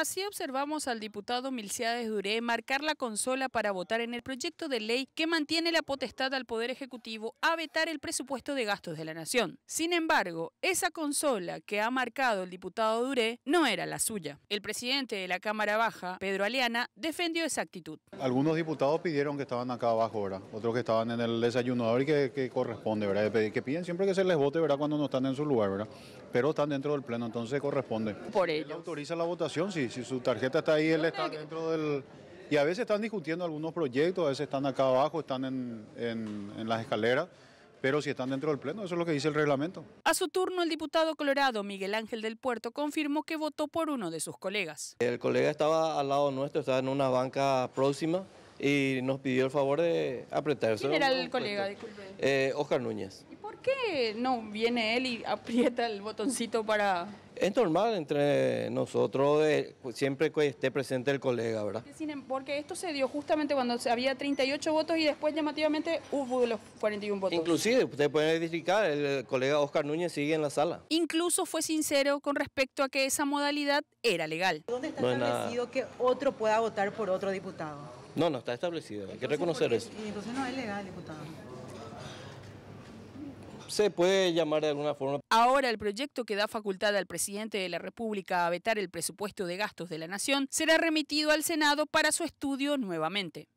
Así observamos al diputado Milciades Duré marcar la consola para votar en el proyecto de ley que mantiene la potestad al Poder Ejecutivo a vetar el presupuesto de gastos de la Nación. Sin embargo, esa consola que ha marcado el diputado Duré no era la suya. El presidente de la Cámara Baja, Pedro Aliana defendió esa actitud. Algunos diputados pidieron que estaban acá abajo, ¿verdad? otros que estaban en el desayuno. y que, corresponde, ¿verdad? que piden siempre que se les vote ¿verdad? cuando no están en su lugar, ¿verdad? pero están dentro del Pleno, entonces corresponde. Por ello. Autoriza la votación, sí si su tarjeta está ahí, él está dentro del... Y a veces están discutiendo algunos proyectos, a veces están acá abajo, están en, las escaleras pero si están dentro del Pleno, eso es lo que dice el reglamento. A su turno, el diputado colorado Miguel Ángel del Puerto confirmó que votó por uno de sus colegas. El colega estaba al lado nuestro, estaba en una banca próxima y nos pidió el favor de apretarse. ¿Quién era el pues, colega? Eh, Disculpe. Oscar eh, Núñez qué no viene él y aprieta el botoncito para...? Es normal entre nosotros, siempre que esté presente el colega, ¿verdad? Em-, porque esto se dio justamente cuando había 38 votos y después llamativamente hubo los 41 votos. Inclusive, ustedes pueden verificar, el colega Oscar Núñez sigue en la sala. Incluso fue sincero con respecto a que esa modalidad era legal. ¿Dónde está establecido que otro pueda votar por otro diputado? No, no está establecido, hay que reconocer eso. entonces no es legal, diputado se puede llamar de alguna forma. Ahora el proyecto que da facultad al presidente de la República a vetar el presupuesto de gastos de la Nación será remitido al Senado para su estudio nuevamente.